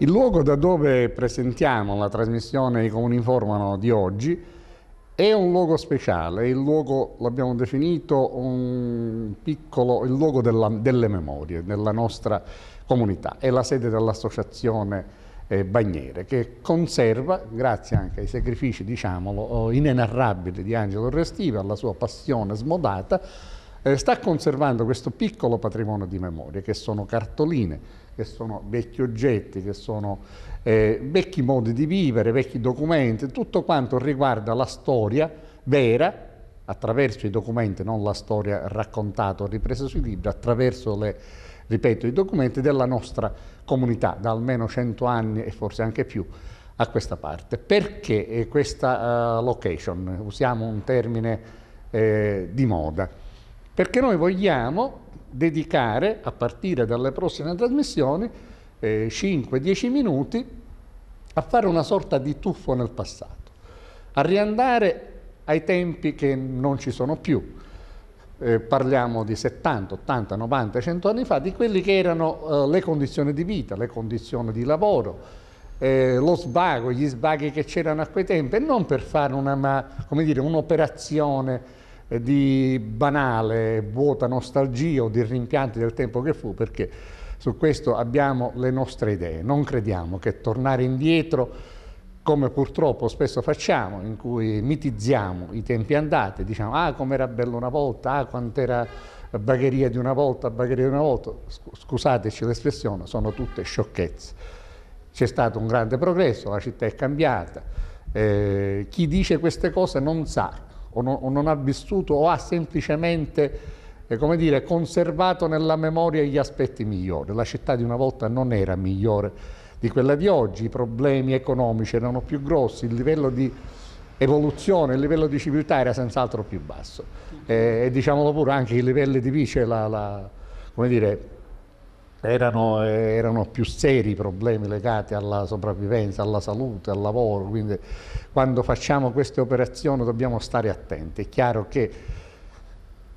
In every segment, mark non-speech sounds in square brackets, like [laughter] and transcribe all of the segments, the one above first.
Il luogo da dove presentiamo la trasmissione I Comuni Informano di oggi è un luogo speciale, il luogo, l'abbiamo definito, piccolo, il luogo della, delle memorie della nostra comunità. È la sede dell'associazione eh, Bagnere che conserva, grazie anche ai sacrifici, diciamolo, oh, inenarrabili di Angelo Restiva, alla sua passione smodata, eh, sta conservando questo piccolo patrimonio di memorie che sono cartoline che sono vecchi oggetti, che sono eh, vecchi modi di vivere, vecchi documenti, tutto quanto riguarda la storia vera attraverso i documenti, non la storia raccontata o ripresa sui libri, attraverso le, ripeto, i documenti della nostra comunità da almeno 100 anni e forse anche più a questa parte. Perché eh, questa uh, location? Usiamo un termine eh, di moda. Perché noi vogliamo dedicare, a partire dalle prossime trasmissioni, eh, 5-10 minuti a fare una sorta di tuffo nel passato, a riandare ai tempi che non ci sono più. Eh, parliamo di 70, 80, 90, 100 anni fa, di quelle che erano eh, le condizioni di vita, le condizioni di lavoro, eh, lo svago, gli svaghi che c'erano a quei tempi, e non per fare un'operazione di banale, vuota nostalgia o di rimpianti del tempo che fu, perché su questo abbiamo le nostre idee. Non crediamo che tornare indietro, come purtroppo spesso facciamo, in cui mitizziamo i tempi andati, diciamo ah com'era bello una volta, ah quant'era bagheria di una volta, bagheria di una volta, scusateci l'espressione, sono tutte sciocchezze. C'è stato un grande progresso, la città è cambiata, eh, chi dice queste cose non sa o, no, o non ha vissuto o ha semplicemente eh, come dire, conservato nella memoria gli aspetti migliori. La città di una volta non era migliore di quella di oggi, i problemi economici erano più grossi, il livello di evoluzione, il livello di civiltà era senz'altro più basso. E, eh, e, diciamolo pure, anche i livelli di vice, la, la, come dire, erano, eh, erano, più seri i problemi legati alla sopravvivenza, alla salute, al lavoro, quindi quando facciamo queste operazioni dobbiamo stare attenti. È chiaro che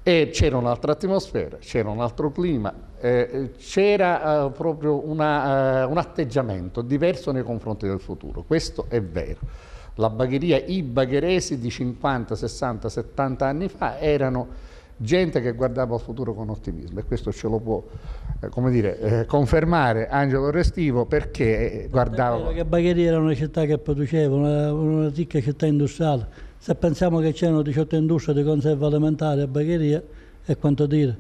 c'era un'altra atmosfera, c'era un altro clima, eh, c'era eh, proprio una, eh, un atteggiamento diverso nei confronti del futuro, questo è vero. La bagheria, i bagheresi di 50, 60, 70 anni fa erano gente che guardava al futuro con ottimismo e questo ce lo può eh, come dire, eh, confermare Angelo Restivo perché eh, guardava... perché Bagheria era una città che produceva, una, una ricca città industriale. Se pensiamo che c'erano 18 industrie di conserva alimentare a Bagheria, eh, è quanto dire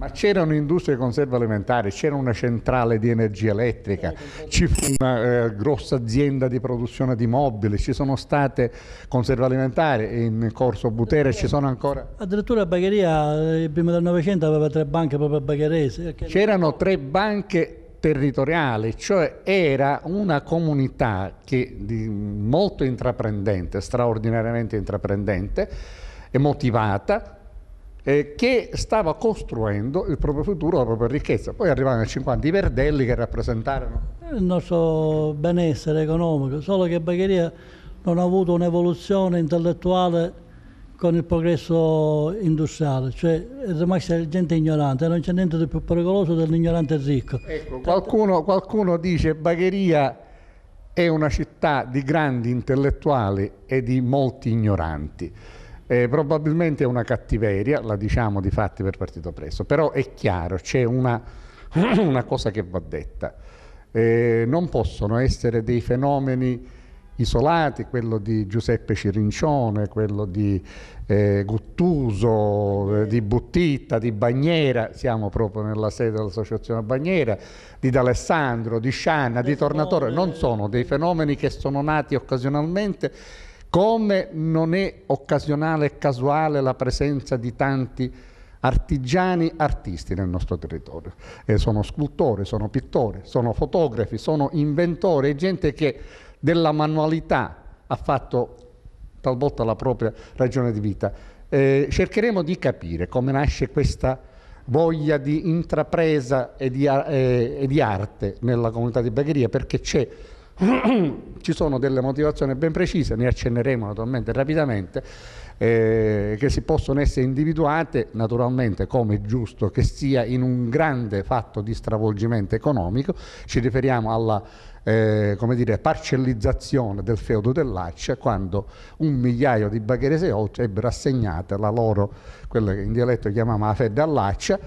ma c'era un'industria di conserva alimentare, c'era una centrale di energia elettrica, ci fu una eh, grossa azienda di produzione di mobili, ci sono state conserve alimentari in corso Butere, ci sono ancora... Addirittura Bagheria, eh, prima del Novecento, aveva tre banche proprio a Bagherese. C'erano tre banche territoriali, cioè era una comunità che, di, molto intraprendente, straordinariamente intraprendente e motivata, eh, che stava costruendo il proprio futuro, la propria ricchezza. Poi arrivarono nel 50 i Verdelli che rappresentarono... Eh, il nostro benessere economico, solo che Bagheria non ha avuto un'evoluzione intellettuale con il progresso industriale, cioè è rimasta gente ignorante, non c'è niente di più pericoloso dell'ignorante ricco. Ecco, qualcuno, qualcuno dice Bagheria è una città di grandi intellettuali e di molti ignoranti. Eh, probabilmente è una cattiveria, la diciamo di fatti per partito preso, però è chiaro, c'è una, [clears throat] una, cosa che va detta. Eh, non possono essere dei fenomeni isolati, quello di Giuseppe Cirincione, quello di eh, Guttuso, eh, di Buttitta, di Bagnera, siamo proprio nella sede dell'associazione Bagnera, di D'Alessandro, di Scianna, di Tornatore, non sono dei fenomeni che sono nati occasionalmente come non è occasionale e casuale la presenza di tanti artigiani artisti nel nostro territorio. Eh, sono scultori, sono pittori, sono fotografi, sono inventori, gente che della manualità ha fatto talvolta la propria ragione di vita. Eh, cercheremo di capire come nasce questa voglia di intrapresa e di, eh, e di arte nella comunità di Bagheria perché c'è [clears throat] ci sono delle motivazioni ben precise, ne accenneremo naturalmente rapidamente, eh, che si possono essere individuate naturalmente come è giusto che sia in un grande fatto di stravolgimento economico, ci riferiamo alla eh, dire, parcellizzazione del feudo dell'Accia quando un migliaio di bagherese ebbero assegnate la loro, quella che in dialetto chiamiamo la fedda all'Accia,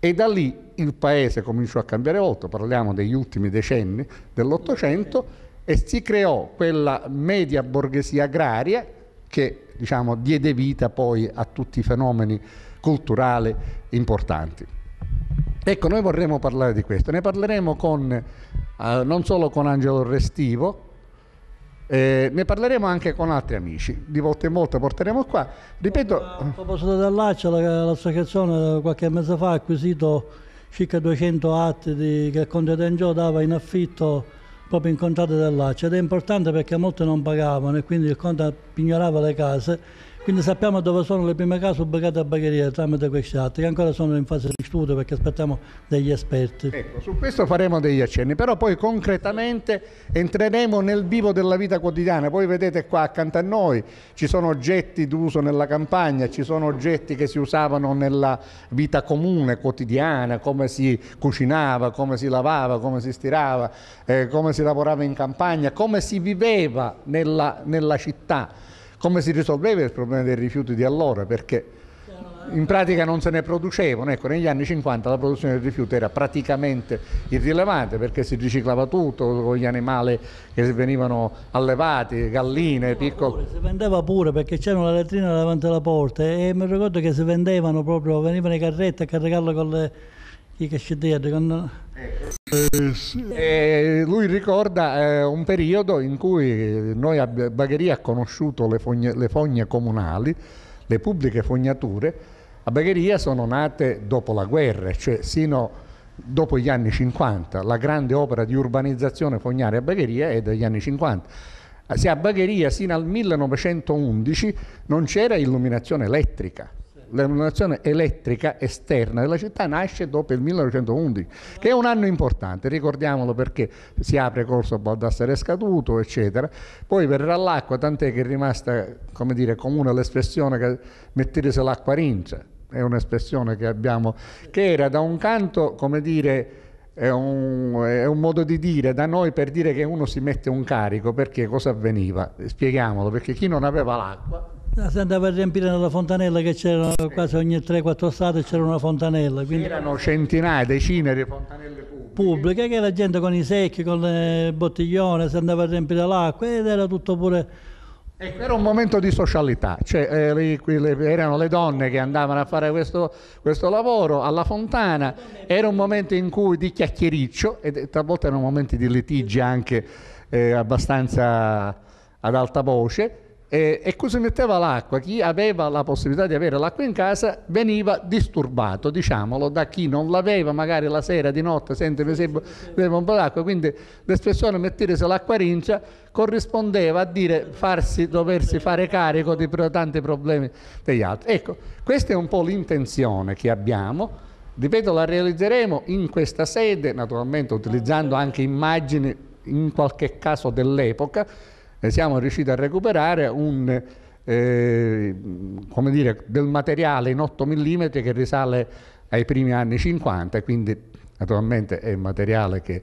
e da lì il paese cominciò a cambiare volto, parliamo degli ultimi decenni dell'Ottocento, e si creò quella media borghesia agraria che diciamo, diede vita poi a tutti i fenomeni culturali importanti. Ecco, noi vorremmo parlare di questo, ne parleremo con, eh, non solo con Angelo Restivo, eh, ne parleremo anche con altri amici, di volta in volta porteremo qua. Ripeto... A proposito dell'ACCIA, l'associazione qualche mese fa ha acquisito circa 200 atti di, che il Conte D'Angio dava in affitto proprio in contate dell'ACCIA ed è importante perché molti non pagavano e quindi il Conte pignorava le case quindi sappiamo dove sono le prime case ubicate a Bagheria tramite questi atti che ancora sono in fase di studio perché aspettiamo degli esperti. Ecco, su questo faremo degli accenni, però poi concretamente entreremo nel vivo della vita quotidiana. voi vedete qua accanto a noi ci sono oggetti d'uso nella campagna, ci sono oggetti che si usavano nella vita comune, quotidiana, come si cucinava, come si lavava, come si stirava, eh, come si lavorava in campagna, come si viveva nella, nella città come si risolveva il problema dei rifiuti di allora, perché in pratica non se ne producevano, ecco, negli anni 50 la produzione dei rifiuti era praticamente irrilevante perché si riciclava tutto, con gli animali che venivano allevati, galline, piccole... Si vendeva pure perché c'era una vetrina davanti alla porta e mi ricordo che si vendevano proprio, venivano i carretti a carregarlo con le i cascettieri con... E lui ricorda eh, un periodo in cui noi Bagheria ha conosciuto le fogne, le fogne comunali, le pubbliche fognature, a Bagheria sono nate dopo la guerra, cioè sino dopo gli anni 50. La grande opera di urbanizzazione fognaria a Bagheria è dagli anni 50. Se a Bagheria sino al 1911 non c'era illuminazione elettrica, l'illuminazione elettrica esterna della città nasce dopo il 1911, che è un anno importante, ricordiamolo perché si apre corso Baldassare Scaduto, eccetera. Poi verrà l'acqua, tant'è che è rimasta, come dire, comune l'espressione che mettersi l'acqua rincia, è un'espressione che abbiamo, che era da un canto, come dire, è un, è un, modo di dire da noi per dire che uno si mette un carico, perché cosa avveniva? Spieghiamolo, perché chi non aveva l'acqua Ah, si andava a riempire nella fontanella che c'erano quasi ogni 3-4 strade c'era una fontanella. Quindi... C'erano centinaia, decine di fontanelle pubbliche. Pubbliche che la gente con i secchi, con le bottiglione si andava a riempire l'acqua ed era tutto pure... Ecco, era un momento di socialità, cioè, eh, erano le donne che andavano a fare questo, questo, lavoro alla fontana, era un momento in cui di chiacchiericcio e talvolta erano momenti di litigi anche eh, abbastanza ad alta voce eh, e così metteva l'acqua? Chi aveva la possibilità di avere l'acqua in casa veniva disturbato, diciamolo, da chi non l'aveva magari la sera, di notte, sente mi sembra, beve un po' d'acqua, quindi l'espressione mettersi l'acqua rincia corrispondeva a dire farsi, doversi fare carico di tanti problemi degli altri. Ecco, questa è un po' l'intenzione che abbiamo, ripeto la realizzeremo in questa sede, naturalmente utilizzando anche immagini in qualche caso dell'epoca, siamo riusciti a recuperare un, eh, dire, del materiale in 8 mm che risale ai primi anni 50, quindi naturalmente è un materiale che,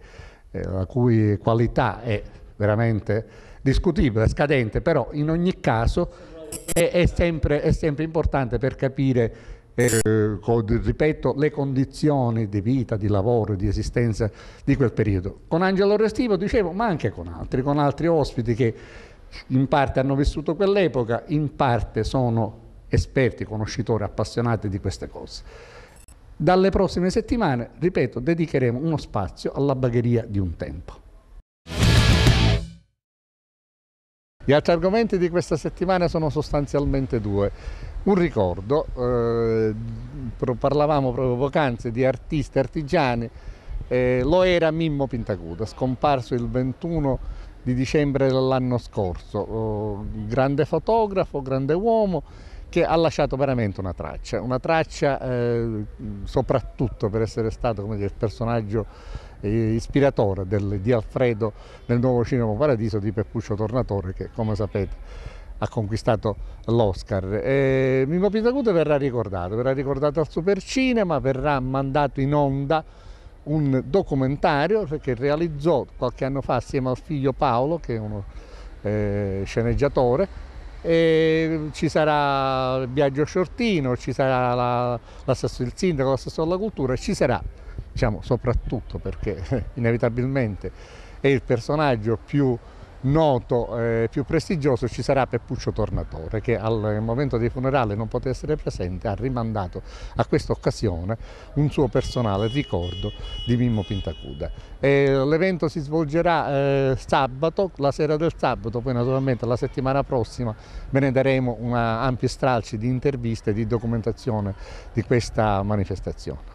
eh, la cui qualità è veramente discutibile, scadente, però in ogni caso è, è, sempre, è sempre importante per capire eh, con, ripeto, le condizioni di vita, di lavoro, di esistenza di quel periodo. Con Angelo Restivo, dicevo, ma anche con altri, con altri ospiti che in parte hanno vissuto quell'epoca, in parte sono esperti, conoscitori, appassionati di queste cose. Dalle prossime settimane, ripeto, dedicheremo uno spazio alla bagheria di un tempo. Gli altri argomenti di questa settimana sono sostanzialmente due. Un ricordo, eh, parlavamo proprio poc'anzi di artisti artigiani, eh, lo era Mimmo Pintacuda, scomparso il 21 di dicembre dell'anno scorso, oh, grande fotografo, grande uomo che ha lasciato veramente una traccia, una traccia eh, soprattutto per essere stato come dire, il personaggio eh, ispiratore del, di Alfredo nel nuovo Cinema Paradiso di Peppuccio Tornatore che come sapete ha conquistato l'Oscar. Mimmo Pitacute verrà ricordato, verrà ricordato al Supercinema, verrà mandato in onda un documentario che realizzò qualche anno fa assieme al figlio Paolo, che è uno eh, sceneggiatore, e ci sarà Biagio Sciortino, ci sarà la, l'assesso sindaco, l'assessore della cultura, ci sarà diciamo soprattutto perché [laughs] inevitabilmente è il personaggio più noto, eh, più prestigioso, ci sarà Peppuccio Tornatore che al momento dei funerali non poteva essere presente, ha rimandato a questa occasione un suo personale ricordo di Mimmo Pintacuda. l'evento si svolgerà eh, sabato, la sera del sabato, poi naturalmente la settimana prossima ve ne daremo ampi stralci di interviste e di documentazione di questa manifestazione.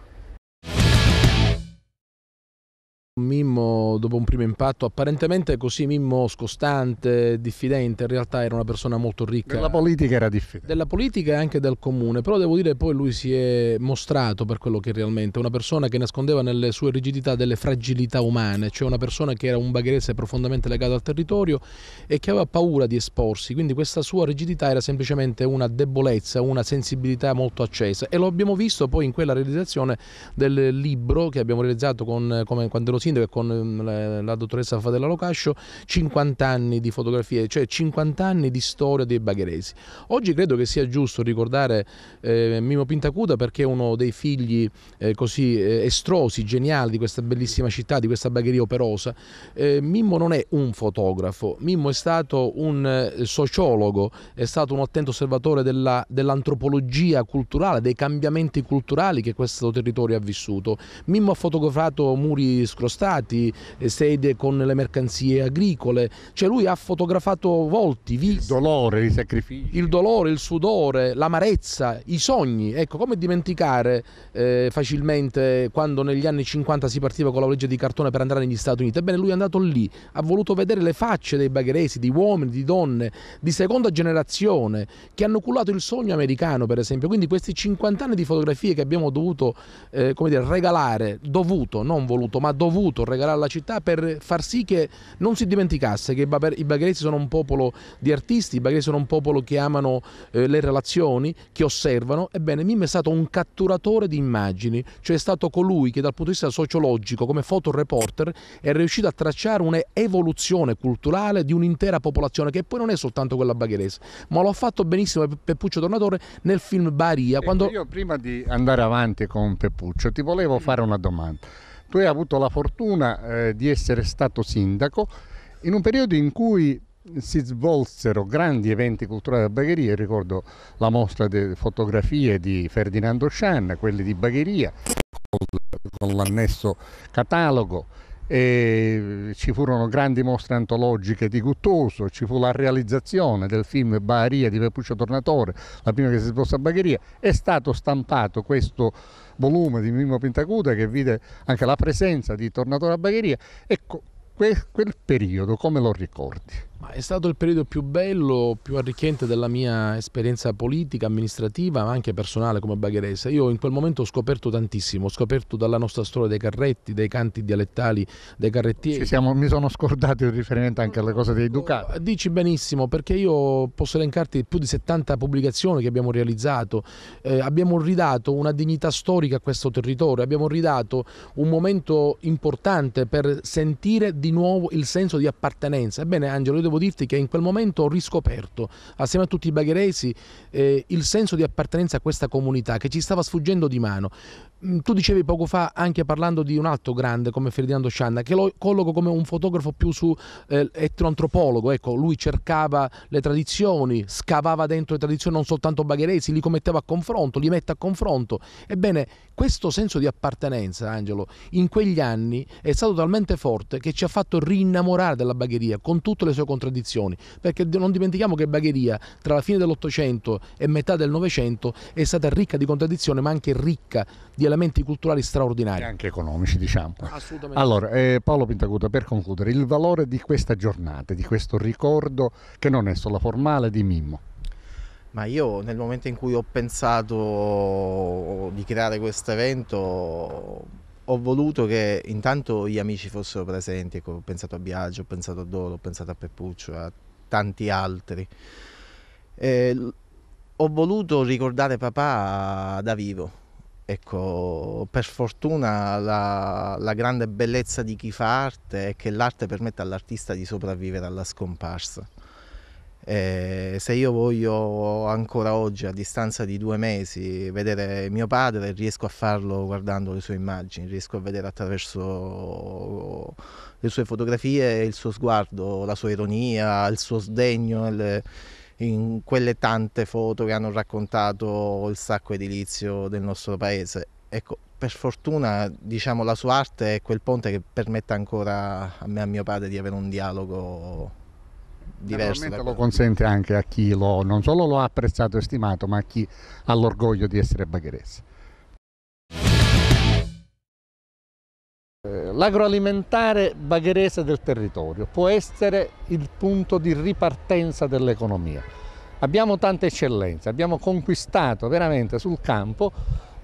primo, dopo un primo impatto, apparentemente così Mimmo scostante, diffidente, in realtà era una persona molto ricca. Della politica era diffidente. Della politica e anche del comune, però devo dire poi lui si è mostrato per quello che realmente, una persona che nascondeva nelle sue rigidità delle fragilità umane, cioè una persona che era un bagherese profondamente legato al territorio e che aveva paura di esporsi, quindi questa sua rigidità era semplicemente una debolezza, una sensibilità molto accesa e lo abbiamo visto poi in quella realizzazione del libro che abbiamo realizzato con, come, quando ero sindaco e con Ehm, la, la dottoressa Fadella Locascio 50 anni di fotografie, cioè 50 anni di storia dei bagheresi. Oggi credo che sia giusto ricordare eh, Mimo Pintacuta perché è uno dei figli eh, così eh, estrosi, geniali di questa bellissima città, di questa bagheria operosa. Ehm, Mimmo non è un fotografo, Mimmo è stato un eh, sociologo, è stato un attento osservatore dell'antropologia culturale, dei cambiamenti culturali che questo territorio ha vissuto. Mimmo ha fotografato muri scrostati, eh, sede con le mercanzie agricole, cioè lui ha fotografato volti, visi. Il dolore, i sacrifici. Il dolore, il sudore, l'amarezza, i sogni. Ecco, come dimenticare eh, facilmente quando negli anni 50 si partiva con la legge di cartone per andare negli Stati Uniti? Ebbene, lui è andato lì, ha voluto vedere le facce dei bagheresi, di uomini, di donne, di seconda generazione, che hanno cullato il sogno americano, per esempio. Quindi questi 50 anni di fotografie che abbiamo dovuto, eh, come dire, regalare, dovuto, non voluto, ma dovuto regalare darà alla città per far sì che non si dimenticasse che i bagheresi sono un popolo di artisti, i bagheresi sono un popolo che amano eh, le relazioni, che osservano. Ebbene, Mim è stato un catturatore di immagini, cioè è stato colui che dal punto di vista sociologico, come fotoreporter, è riuscito a tracciare un'evoluzione culturale di un'intera popolazione che poi non è soltanto quella bagherese, ma lo ha fatto benissimo Peppuccio Tornatore nel film Baria. Ecco, quando... Io prima di andare avanti con Peppuccio ti volevo mm. fare una domanda. Tu hai avuto la fortuna eh, di essere stato sindaco in un periodo in cui si svolsero grandi eventi culturali a Bagheria, ricordo la mostra delle fotografie di Ferdinando Scianna, quelle di Bagheria, con l'annesso catalogo e ci furono grandi mostre antologiche di Guttuso, ci fu la realizzazione del film Baharia di Peppuccio Tornatore, la prima che si sposta a Bagheria, è stato stampato questo volume di Mimmo Pintacuta che vide anche la presenza di Tornatore a Bagheria, ecco quel periodo come lo ricordi? È stato il periodo più bello, più arricchente della mia esperienza politica, amministrativa, ma anche personale come bagherese. Io in quel momento ho scoperto tantissimo, ho scoperto dalla nostra storia dei carretti, dei canti dialettali, dei carrettieri. Siamo, mi sono scordato il riferimento anche alle cose dei Ducati. Eh, dici benissimo, perché io posso elencarti più di 70 pubblicazioni che abbiamo realizzato. Eh, abbiamo ridato una dignità storica a questo territorio, abbiamo ridato un momento importante per sentire di nuovo il senso di appartenenza. Ebbene Angelo, io devo devo dirti che in quel momento ho riscoperto, assieme a tutti i bagheresi, eh, il senso di appartenenza a questa comunità che ci stava sfuggendo di mano. Mm, tu dicevi poco fa, anche parlando di un altro grande come Ferdinando Scianna, che lo colloco come un fotografo più su eh, etnoantropologo, ecco, lui cercava le tradizioni, scavava dentro le tradizioni non soltanto bagheresi, li commetteva a confronto, li mette a confronto. Ebbene, questo senso di appartenenza, Angelo, in quegli anni è stato talmente forte che ci ha fatto rinnamorare della bagheria con tutte le sue condizioni contraddizioni, perché non dimentichiamo che Bagheria tra la fine dell'Ottocento e metà del Novecento è stata ricca di contraddizioni ma anche ricca di elementi culturali straordinari. E anche economici diciamo. Assolutamente. Allora eh, Paolo Pintaguta per concludere, il valore di questa giornata, di questo ricordo che non è solo formale di Mimmo. Ma io nel momento in cui ho pensato di creare questo evento ho voluto che intanto gli amici fossero presenti, ecco, ho pensato a Biagio, ho pensato a Doro, ho pensato a Peppuccio, a tanti altri. E ho voluto ricordare papà da vivo. Ecco, per fortuna la, la grande bellezza di chi fa arte è che l'arte permette all'artista di sopravvivere alla scomparsa. Eh, se io voglio ancora oggi, a distanza di due mesi, vedere mio padre, riesco a farlo guardando le sue immagini, riesco a vedere attraverso le sue fotografie il suo sguardo, la sua ironia, il suo sdegno nelle, in quelle tante foto che hanno raccontato il sacco edilizio del nostro paese. Ecco, per fortuna diciamo, la sua arte è quel ponte che permette ancora a me e a mio padre di avere un dialogo diverso. Da... lo consente anche a chi lo, non solo lo ha apprezzato e stimato, ma a chi ha l'orgoglio di essere bagherese. Eh, l'agroalimentare bagherese del territorio può essere il punto di ripartenza dell'economia. Abbiamo tante eccellenze, abbiamo conquistato veramente sul campo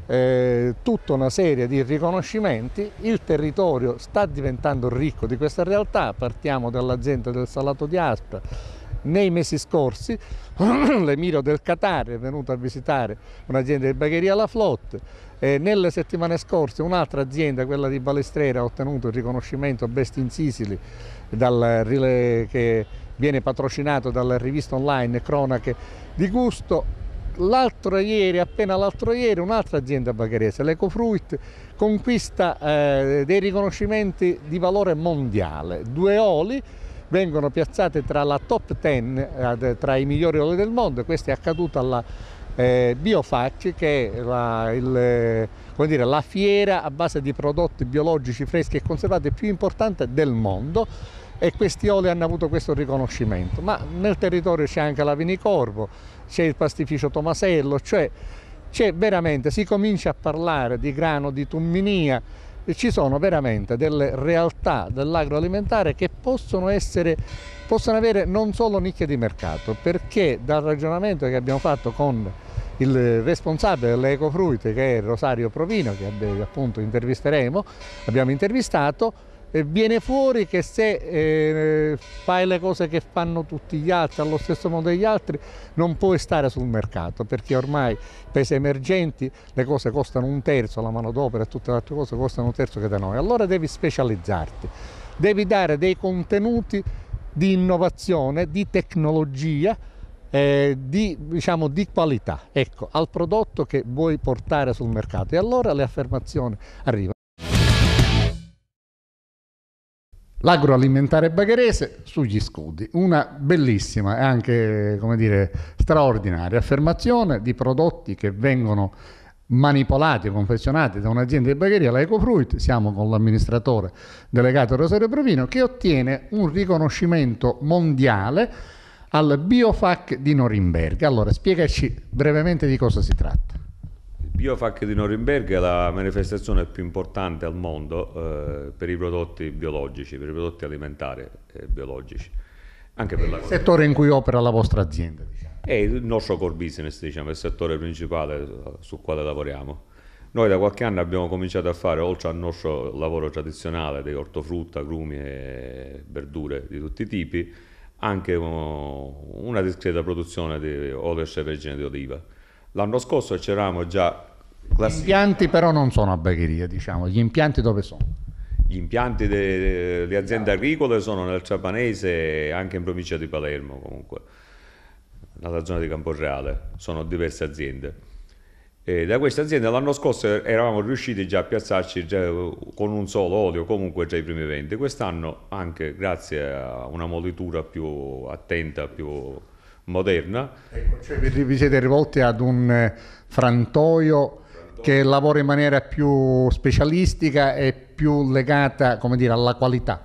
eh, tutta una serie di riconoscimenti, il territorio sta diventando ricco di questa realtà, partiamo dall'azienda del Salato di Aspra, nei mesi scorsi [clears throat] l'Emiro del Qatar è venuto a visitare un'azienda di bagheria La Flotte, eh, nelle settimane scorse un'altra azienda, quella di Balestrera, ha ottenuto il riconoscimento Best in Sicily dal, che viene patrocinato dalla rivista online Cronache di Gusto l'altro ieri, appena l'altro ieri, un'altra azienda bagherese, l'Ecofruit, conquista eh, dei riconoscimenti di valore mondiale. Due oli vengono piazzate tra la top 10, tra i migliori oli del mondo, questo è accaduto alla eh, Biofacci che è la, il, dire, la, fiera a base di prodotti biologici freschi e conservati più importante del mondo e questi oli hanno avuto questo riconoscimento, ma nel territorio c'è anche la Vinicorvo, c'è il pastificio Tomasello, cioè c'è veramente, si comincia a parlare di grano, di tumminia, ci sono veramente delle realtà dell'agroalimentare che possono, essere, possono avere non solo nicchie di mercato, perché dal ragionamento che abbiamo fatto con il responsabile delle Ecofruite, che è Rosario Provino, che appunto intervisteremo, abbiamo intervistato, viene fuori che se eh, fai le cose che fanno tutti gli altri allo stesso modo degli altri non puoi stare sul mercato perché ormai paesi emergenti le cose costano un terzo, la manodopera e tutte le altre cose costano un terzo che da noi. Allora devi specializzarti, devi dare dei contenuti di innovazione, di tecnologia, eh, di, diciamo, di qualità ecco, al prodotto che vuoi portare sul mercato e allora le affermazioni arrivano. l'agroalimentare bagherese sugli scudi. Una bellissima e anche, come dire, straordinaria affermazione di prodotti che vengono manipolati e confezionati da un'azienda di bagheria, la Ecofruit, siamo con l'amministratore delegato Rosario Provino, che ottiene un riconoscimento mondiale al Biofac di Norimberga. Allora, spiegaci brevemente di cosa si tratta. Biofac di Norimberga è la manifestazione più importante al mondo eh, per i prodotti biologici, per i prodotti alimentari eh, biologici. Anche per la... Il settore in cui opera la vostra azienda? Diciamo. È il nostro core business, diciamo, il settore principale eh, sul quale lavoriamo. Noi da qualche anno abbiamo cominciato a fare, oltre al nostro lavoro tradizionale di ortofrutta, grumi e verdure di tutti i tipi, anche oh, una discreta produzione di olio extravergine di oliva L'anno scorso c'eravamo già Gli impianti però non sono a bagheria, diciamo. Gli impianti dove sono? Gli impianti delle aziende agricole sono nel Trapanese e anche in provincia di Palermo comunque, nella zona di Camporreale. Sono diverse aziende. E da queste aziende l'anno scorso eravamo riusciti già a piazzarci già eh, con un solo olio, comunque già i primi venti. Quest'anno anche grazie a una molitura più attenta, più moderna. Ecco, cioè vi, vi siete rivolti ad un eh, frantoio che lavora in maniera più specialistica e più legata come dire, alla qualità.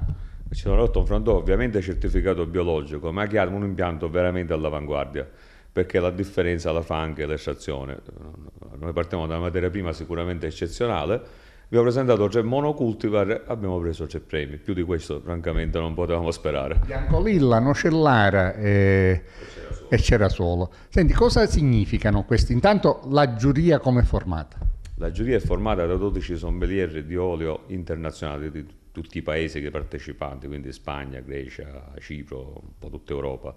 Ci sono Rotto è un frantoio ovviamente certificato biologico, ma che ha un impianto veramente all'avanguardia, perché la differenza la fa anche l'estrazione. Noi partiamo da una materia prima sicuramente eccezionale, vi ho presentato c'è monocultivar, abbiamo preso c'è premi, più di questo francamente non potevamo sperare. Biancolilla, Nocellara eh, e c'era solo. Senti, cosa significano questi? Intanto la giuria come è formata? La giuria è formata da 12 sommelier di olio internazionali di tutti i paesi che partecipanti, quindi Spagna, Grecia, Cipro, un po' tutta Europa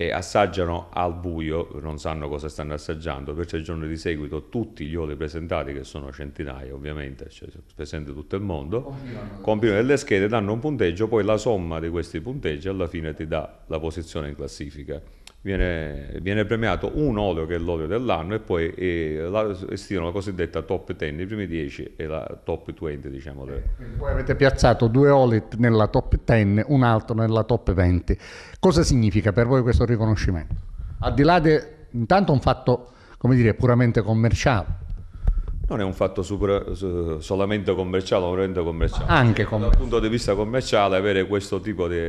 e assaggiano al buio, non sanno cosa stanno assaggiando, perciò il giorno di seguito tutti gli oli presentati, che sono centinaia ovviamente, cioè presente tutto il mondo, compiono delle schede, danno un punteggio, poi la somma di questi punteggi alla fine ti dà la posizione in classifica viene, viene premiato un olio che è l'olio dell'anno e poi eh, la, estivano la cosiddetta top 10, i primi 10 e la top 20 diciamo. Quindi voi avete piazzato due oli nella top 10, un altro nella top 20. Cosa significa per voi questo riconoscimento? Al di là di intanto un fatto come dire, puramente commerciale, non è un fatto super, eh, solamente commerciale, solamente commerciale. Anche commerciale. Dal punto di vista commerciale avere questo tipo di,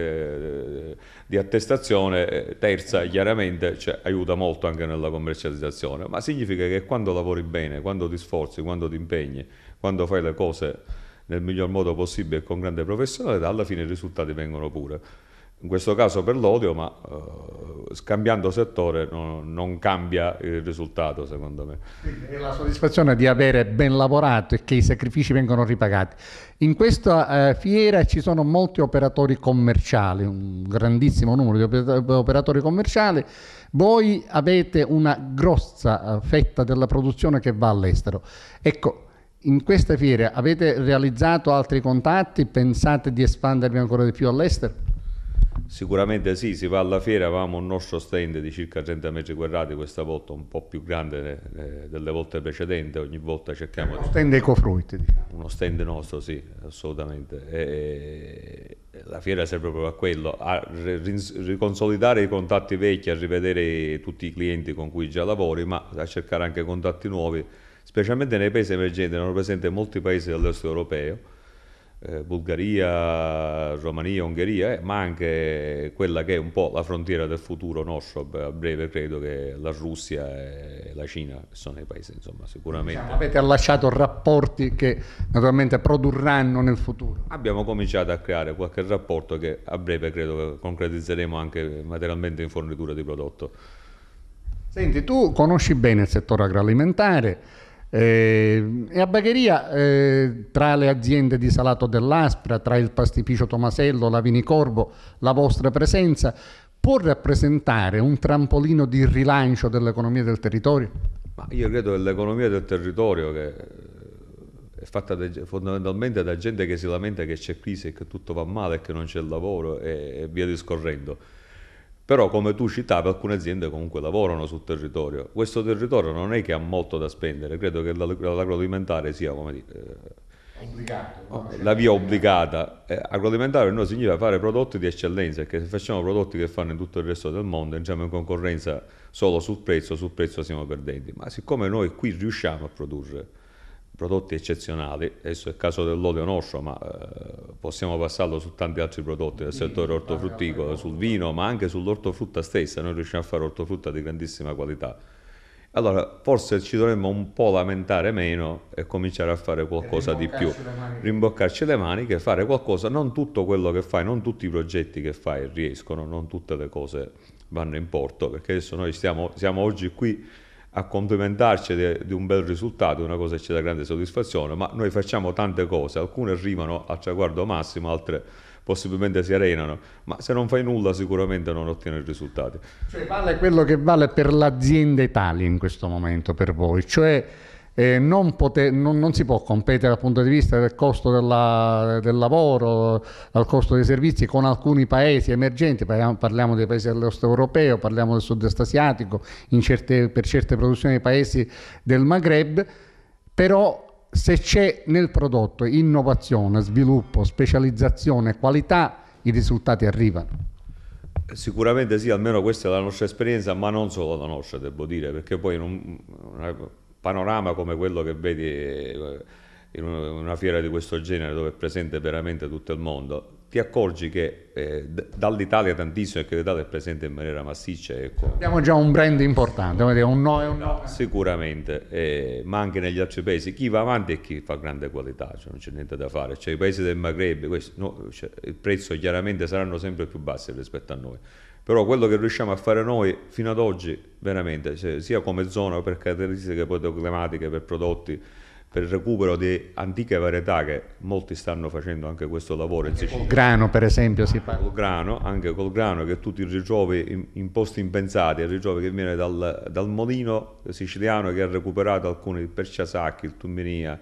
di attestazione eh, terza chiaramente cioè, aiuta molto anche nella commercializzazione, ma significa che quando lavori bene, quando ti sforzi, quando ti impegni, quando fai le cose nel miglior modo possibile e con grande professionalità, alla fine i risultati vengono pure in questo caso per l'odio, ma uh, scambiando settore no, non cambia il risultato secondo me. Quindi la soddisfazione di avere ben lavorato e che i sacrifici vengono ripagati. In questa uh, fiera ci sono molti operatori commerciali, un grandissimo numero di operatori commerciali, voi avete una grossa eh, fetta della produzione che va all'estero. Ecco, in questa fiera avete realizzato altri contatti, pensate di espandervi ancora di più all'estero? Sicuramente sì, si va alla fiera, avevamo un nostro stand di circa 30 metri quadrati, questa volta un po' più grande eh, delle volte precedenti, ogni volta cerchiamo... Uno di... stand Ecofruit. Diciamo. Uno stand nostro, sì, assolutamente. E... La fiera serve proprio a quello, a riconsolidare i contatti vecchi, a rivedere tutti i clienti con cui già lavori, ma a cercare anche contatti nuovi, specialmente nei paesi emergenti, erano presenti molti paesi dell'est europeo, eh, Bulgaria, Romania, Ungheria, eh, ma anche quella che è un po' la frontiera del futuro nostro, a breve credo che la Russia e la Cina sono i paesi, insomma, sicuramente. Diciamo, avete allacciato rapporti che naturalmente produrranno nel futuro. Abbiamo cominciato a creare qualche rapporto che a breve credo che concretizzeremo anche materialmente in fornitura di prodotto. Senti, tu conosci bene il settore agroalimentare, eh, e a Bagheria, eh, tra le aziende di Salato dell'Aspra, tra il pastificio Tomasello, la Vinicorbo, la vostra presenza può rappresentare un trampolino di rilancio dell'economia del territorio? Ma io credo che l'economia del territorio, che eh, è fatta da, fondamentalmente da gente che si lamenta che c'è crisi e che tutto va male e che non c'è lavoro e, e via discorrendo, però come tu citavi, alcune aziende comunque lavorano sul territorio. Questo territorio non è che ha molto da spendere, credo che l'agroalimentare sia, come dire... Eh, Obbligato, no? la via obbligata. Eh, agroalimentare no, significa fare prodotti di eccellenza, perché se facciamo prodotti che fanno in tutto il resto del mondo, entriamo in concorrenza solo sul prezzo, sul prezzo siamo perdenti. Ma siccome noi qui riusciamo a produrre prodotti eccezionali, adesso è il caso dell'olio nostro, ma eh, possiamo passarlo su tanti altri prodotti del settore ortofrutticolo, sul vino, ma anche sull'ortofrutta stessa, noi riusciamo a fare ortofrutta di grandissima qualità. Allora, forse ci dovremmo un po' lamentare meno e cominciare a fare qualcosa di più, le rimboccarci le maniche, fare qualcosa, non tutto quello che fai, non tutti i progetti che fai riescono, non tutte le cose vanno in porto, perché adesso noi stiamo, siamo oggi qui a complimentarci di un bel risultato, una cosa che ci dà grande soddisfazione, ma noi facciamo tante cose, alcune arrivano al traguardo massimo, altre possibilmente si arenano, ma se non fai nulla sicuramente non ottieni risultati. Cioè vale quello che vale per l'azienda Italia in questo momento per voi, cioè eh, non, poter, non, non, si può competere dal punto di vista del costo della, del lavoro, dal costo dei servizi con alcuni paesi emergenti, parliamo, parliamo dei paesi dell'est europeo, parliamo del sud-est asiatico, certe, per certe produzioni dei paesi del Maghreb, però se c'è nel prodotto innovazione, sviluppo, specializzazione, qualità, i risultati arrivano. Sicuramente sì, almeno questa è la nostra esperienza, ma non solo la nostra, devo dire, perché poi non, panorama come quello che vedi eh, in una fiera di questo genere dove è presente veramente tutto il mondo, ti accorgi che eh, dall'Italia tantissimo e che l'Italia è presente in maniera massiccia. Ecco. Abbiamo già un brand importante, un no e un no. Eh. Sicuramente, eh, ma anche negli altri paesi. Chi va avanti è chi fa grande qualità, cioè non c'è niente da fare. Cioè, I paesi del Maghreb, questo, no, cioè, il prezzo chiaramente saranno sempre più bassi rispetto a noi. Però quello che riusciamo a fare noi fino ad oggi, veramente, cioè, sia come zona per caratteristiche climatiche, per prodotti, per il recupero di antiche varietà che molti stanno facendo anche questo lavoro anche in Sicilia. Col grano per esempio si parla. Col grano, anche col grano che tu ti ritrovi in, in posti impensati, il ritrovi che viene dal, dal molino siciliano che ha recuperato alcuni, il Perciasacchi, il Tumminia,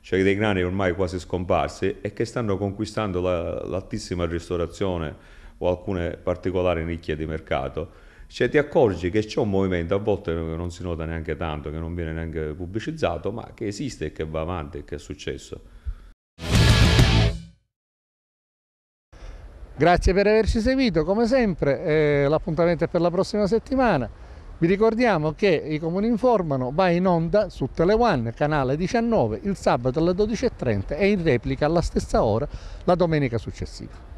cioè dei grani ormai quasi scomparsi e che stanno conquistando l'altissima ristorazione o alcune particolari nicchie di mercato, cioè ti accorgi che c'è un movimento, a volte non si nota neanche tanto, che non viene neanche pubblicizzato, ma che esiste e che va avanti e che è successo. Grazie per averci seguito, come sempre eh, l'appuntamento è per la prossima settimana. Vi ricordiamo che i comuni informano va in onda su Teleone, canale 19, il sabato alle 12.30 e in replica alla stessa ora la domenica successiva.